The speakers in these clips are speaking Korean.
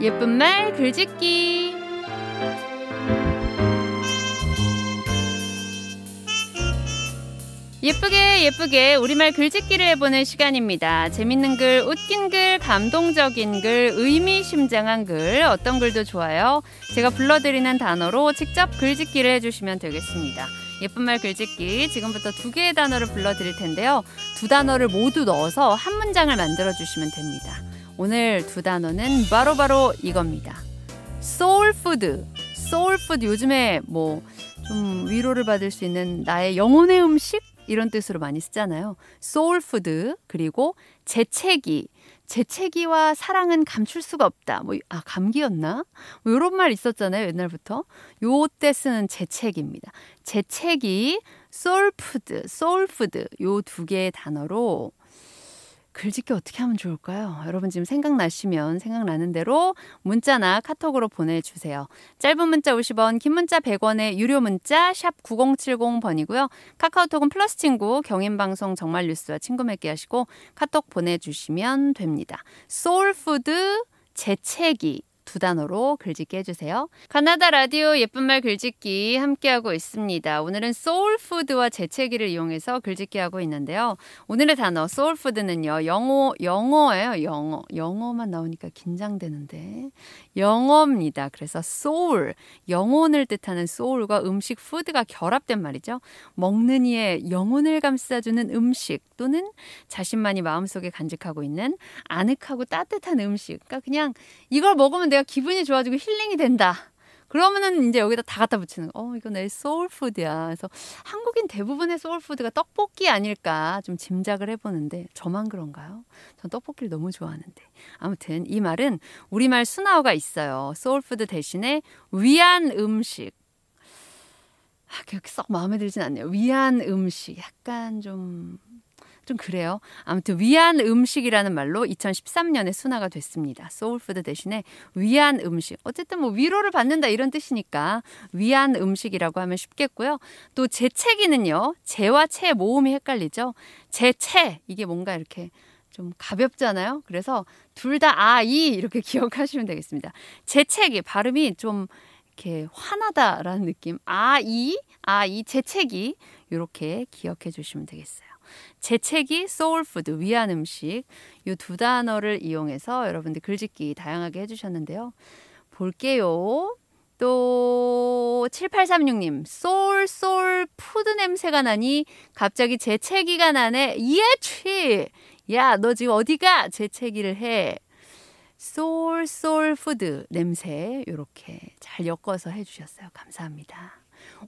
예쁜 말 글짓기 예쁘게 예쁘게 우리말 글짓기를 해보는 시간입니다. 재밌는 글, 웃긴 글, 감동적인 글, 의미심장한 글, 어떤 글도 좋아요. 제가 불러드리는 단어로 직접 글짓기를 해주시면 되겠습니다. 예쁜 말 글짓기 지금부터 두 개의 단어를 불러드릴 텐데요. 두 단어를 모두 넣어서 한 문장을 만들어주시면 됩니다. 오늘 두 단어는 바로바로 바로 이겁니다. 소울푸드. 소울푸드 요즘에 뭐 좀 위로를 받을 수 있는 나의 영혼의 음식 이런 뜻으로 많이 쓰잖아요. 소울푸드 그리고 재채기. 재채기와 사랑은 감출 수가 없다. 뭐, 아, 감기였나? 뭐, 요런 말 있었잖아요, 옛날부터. 요 때 쓰는 재채기입니다. 재채기, 소울푸드, 소울푸드, 요두 개의 단어로 글짓기 어떻게 하면 좋을까요? 여러분 지금 생각나시면 생각나는 대로 문자나 카톡으로 보내주세요. 짧은 문자 50원, 긴 문자 1 0 0원의 유료 문자 샵 9070번이고요. 카카오톡은 플러스 친구, 경인방송 정말 뉴스와 친구 맺기 하시고 카톡 보내주시면 됩니다. 소울푸드 재채기 두 단어로 글짓기 해주세요. 가나다 라디오 예쁜 말 글짓기 함께하고 있습니다. 오늘은 소울푸드와 재채기를 이용해서 글짓기 하고 있는데요. 오늘의 단어 소울푸드는요. 영어, 영어예요. 영어. 영어만 나오니까 긴장되는데. 영어입니다. 그래서 소울, 영혼을 뜻하는 소울과 음식, 푸드가 결합된 말이죠. 먹는 이의 영혼을 감싸주는 음식 또는 자신만이 마음속에 간직하고 있는 아늑하고 따뜻한 음식. 그러니까 그냥 이걸 먹으면 내 내가 기분이 좋아지고 힐링이 된다. 그러면은 이제 여기다 다 갖다 붙이는 거. 어, 이거내 소울푸드야. 그래서 한국인 대부분의 소울푸드가 떡볶이 아닐까 좀 짐작을 해보는데 저만 그런가요? 전 떡볶이를 너무 좋아하는데. 아무튼 이 말은 우리말 순화어가 있어요. 소울푸드 대신에 위안 음식. 아, 그렇게 썩 마음에 들진 않네요. 위안 음식. 약간 좀좀 그래요. 아무튼 위안 음식이라는 말로 2013년에 순화가 됐습니다. 소울푸드 대신에 위안 음식. 어쨌든 뭐 위로를 받는다 이런 뜻이니까 위안 음식이라고 하면 쉽겠고요. 또 재채기는요. 재와 채 모음이 헷갈리죠. 재채 이게 뭔가 이렇게 좀 가볍잖아요. 그래서 둘 다 아, 이 이렇게 기억하시면 되겠습니다. 재채기 발음이 좀 이렇게 환하다라는 느낌. 아, 이, 아, 이 재채기 이렇게 기억해 주시면 되겠어요. 재채기, 소울푸드, 위안 음식 이 두 단어를 이용해서 여러분들 글짓기 다양하게 해주셨는데요. 볼게요. 또 7836님 소울 소울 푸드 냄새가 나니 갑자기 재채기가 나네 예취 야 너 지금 어디가 재채기를 해 소울 소울 푸드 냄새 요렇게 잘 엮어서 해주셨어요 감사합니다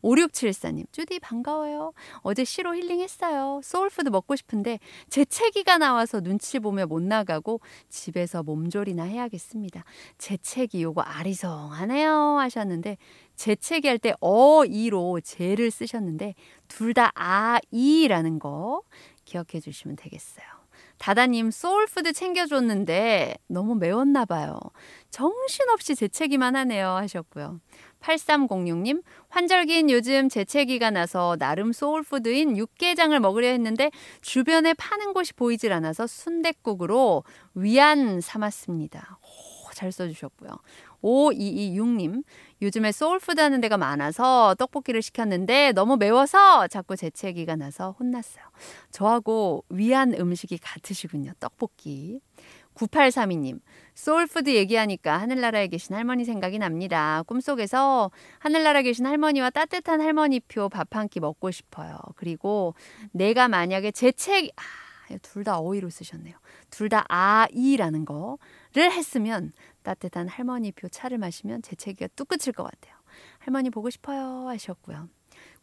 5674님, 주디 반가워요. 어제 시로 힐링했어요. 소울푸드 먹고 싶은데 재채기가 나와서 눈치 보며 못 나가고 집에서 몸조리나 해야겠습니다. 재채기 요거 아리송하네요 하셨는데 재채기 할 때 어, 이로 재를 쓰셨는데 둘 다 아, 이라는 거 기억해 주시면 되겠어요. 다다님 소울푸드 챙겨줬는데 너무 매웠나 봐요. 정신없이 재채기만 하네요 하셨고요. 8306님, 환절기인 요즘 재채기가 나서 나름 소울푸드인 육개장을 먹으려 했는데 주변에 파는 곳이 보이질 않아서 순댓국으로 위안 삼았습니다. 오, 잘 써주셨고요. 5226님, 요즘에 소울푸드 하는 데가 많아서 떡볶이를 시켰는데 너무 매워서 자꾸 재채기가 나서 혼났어요. 저하고 위안 음식이 같으시군요. 떡볶이. 9832님, 소울푸드 얘기하니까 하늘나라에 계신 할머니 생각이 납니다. 꿈속에서 하늘나라 에 계신 할머니와 따뜻한 할머니표 밥 한 끼 먹고 싶어요. 그리고 내가 만약에 재채기, 아, 둘다어이로 쓰셨네요. 둘 다 아이라는 거를 했으면 따뜻한 할머니 표 차를 마시면 재채기가 뚝 끝일 것 같아요. 할머니 보고 싶어요 하셨고요.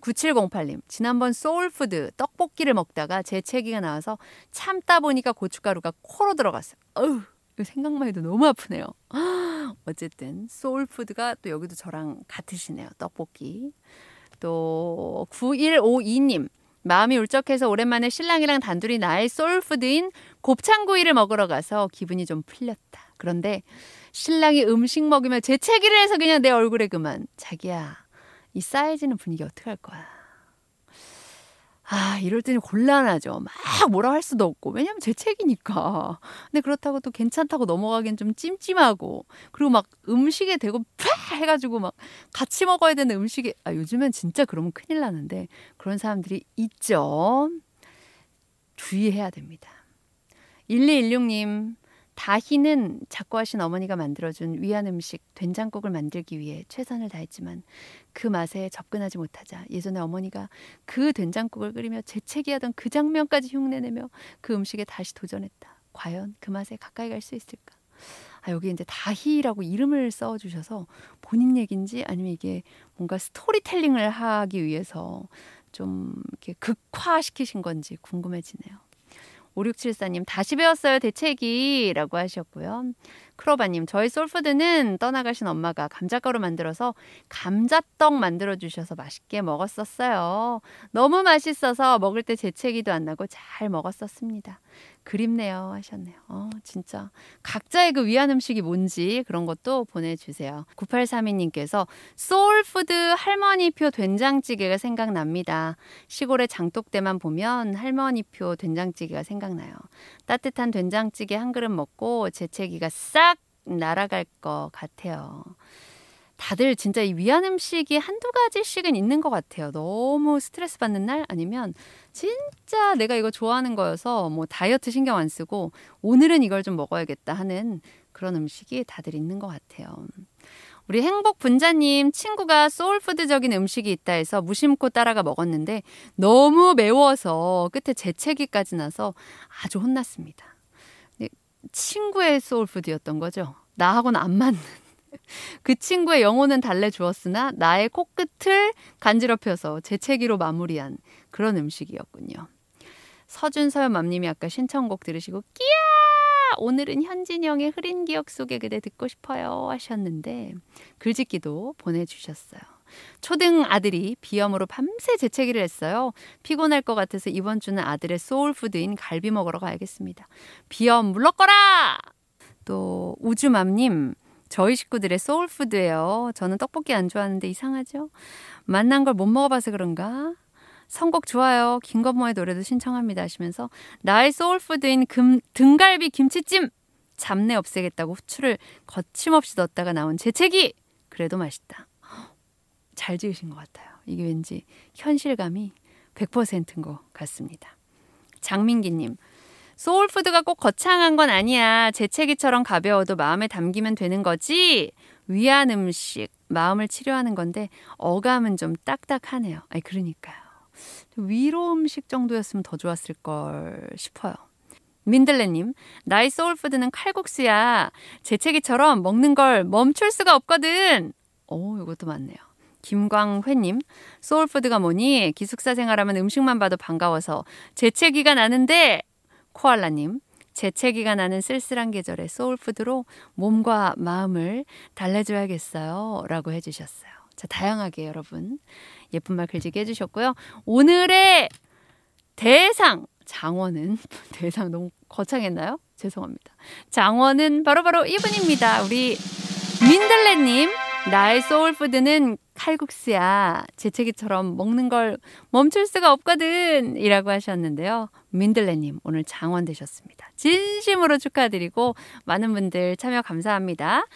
9708님, 지난번 소울푸드 떡볶이를 먹다가 재채기가 나와서 참다 보니까 고춧가루가 코로 들어갔어요. 어휴, 생각만 해도 너무 아프네요. 어쨌든 소울푸드가 또 여기도 저랑 같으시네요. 떡볶이. 또 9152님, 마음이 울적해서 오랜만에 신랑이랑 단둘이 나의 소울푸드인 곱창구이를 먹으러 가서 기분이 좀 풀렸다. 그런데 신랑이 음식 먹이면 재채기를 해서 그냥 내 얼굴에 그만. 자기야, 이쌓여지는 분위기 어떻게 할 거야? 아, 이럴 때는 곤란하죠. 막 뭐라 할 수도 없고. 왜냐면 제 책이니까. 근데 그렇다고 또 괜찮다고 넘어가긴 좀 찜찜하고. 그리고 막 음식에 대고 팍! 해가지고 막 같이 먹어야 되는 음식에. 아, 요즘엔 진짜 그러면 큰일 나는데. 그런 사람들이 있죠. 주의해야 됩니다. 1216님, 다희는 작고하신 어머니가 만들어준 위안 음식 된장국을 만들기 위해 최선을 다했지만 그 맛에 접근하지 못하자 예전에 어머니가 그 된장국을 끓이며 재채기하던 그 장면까지 흉내내며 그 음식에 다시 도전했다. 과연 그 맛에 가까이 갈 수 있을까? 아, 여기 이제 다희라고 이름을 써주셔서 본인 얘기인지 아니면 이게 뭔가 스토리텔링을 하기 위해서 좀 이렇게 극화시키신 건지 궁금해지네요. 5674님 다시 배웠어요 대책이라고 하셨고요. 크로바님 저희 솔푸드는 떠나가신 엄마가 감자가루 만들어서 감자떡 만들어 주셔서 맛있게 먹었었어요. 너무 맛있어서 먹을 때 재채기도 안 나고 잘 먹었었습니다. 그립네요 하셨네요. 어, 진짜 각자의 그 위안 음식이 뭔지 그런 것도 보내주세요. 9832님께서 소울푸드 할머니표 된장찌개가 생각납니다. 시골의 장독대만 보면 할머니표 된장찌개가 생각나요. 따뜻한 된장찌개 한 그릇 먹고 재채기가 싹 날아갈 것 같아요. 다들 진짜 이 위안 음식이 한두 가지씩은 있는 것 같아요. 너무 스트레스 받는 날 아니면 진짜 내가 이거 좋아하는 거여서 뭐 다이어트 신경 안 쓰고 오늘은 이걸 좀 먹어야겠다 하는 그런 음식이 다들 있는 것 같아요. 우리 행복 분자님 친구가 소울푸드적인 음식이 있다 해서 무심코 따라가 먹었는데 너무 매워서 끝에 재채기까지 나서 아주 혼났습니다. 네, 친구의 소울푸드였던 거죠. 나하고는 안 맞는. 그 친구의 영혼은 달래주었으나 나의 코끝을 간지럽혀서 재채기로 마무리한 그런 음식이었군요. 서준서연 맘님이 아까 신청곡 들으시고 끼야 오늘은 현진영의 흐린 기억 속에 그대 듣고 싶어요 하셨는데 글짓기도 보내주셨어요. 초등 아들이 비염으로 밤새 재채기를 했어요. 피곤할 것 같아서 이번 주는 아들의 소울푸드인 갈비 먹으러 가야겠습니다. 비염 물러거라! 또 우주맘님 저희 식구들의 소울푸드예요. 저는 떡볶이 안 좋아하는데 이상하죠? 만난 걸 못 먹어봐서 그런가? 선곡 좋아요. 김건모의 노래도 신청합니다 하시면서 나의 소울푸드인 금, 등갈비 김치찜! 잡내 없애겠다고 후추를 거침없이 넣었다가 나온 재채기! 그래도 맛있다. 잘 지으신 것 같아요. 이게 왠지 현실감이 100%인 것 같습니다. 장민기님, 소울푸드가 꼭 거창한 건 아니야. 재채기처럼 가벼워도 마음에 담기면 되는 거지. 위안 음식, 마음을 치료하는 건데 어감은 좀 딱딱하네요. 아니 그러니까요. 위로 음식 정도였으면 더 좋았을 걸 싶어요. 민들레님, 나의 소울푸드는 칼국수야. 재채기처럼 먹는 걸 멈출 수가 없거든. 오, 이것도 맞네요. 김광회님, 소울푸드가 뭐니? 기숙사 생활하면 음식만 봐도 반가워서 재채기가 나는데 코알라님, 재채기가 나는 쓸쓸한 계절에 소울푸드로 몸과 마음을 달래줘야겠어요. 라고 해주셨어요. 자, 다양하게 여러분 예쁜 말 글지게 해주셨고요. 오늘의 대상! 장원은, 대상 너무 거창했나요? 죄송합니다. 장원은 바로바로 바로 이분입니다. 우리 민들레님. 나의 소울푸드는 칼국수야 재채기처럼 먹는 걸 멈출 수가 없거든 이라고 하셨는데요. 민들레님 오늘 장원 되셨습니다. 진심으로 축하드리고 많은 분들 참여 감사합니다.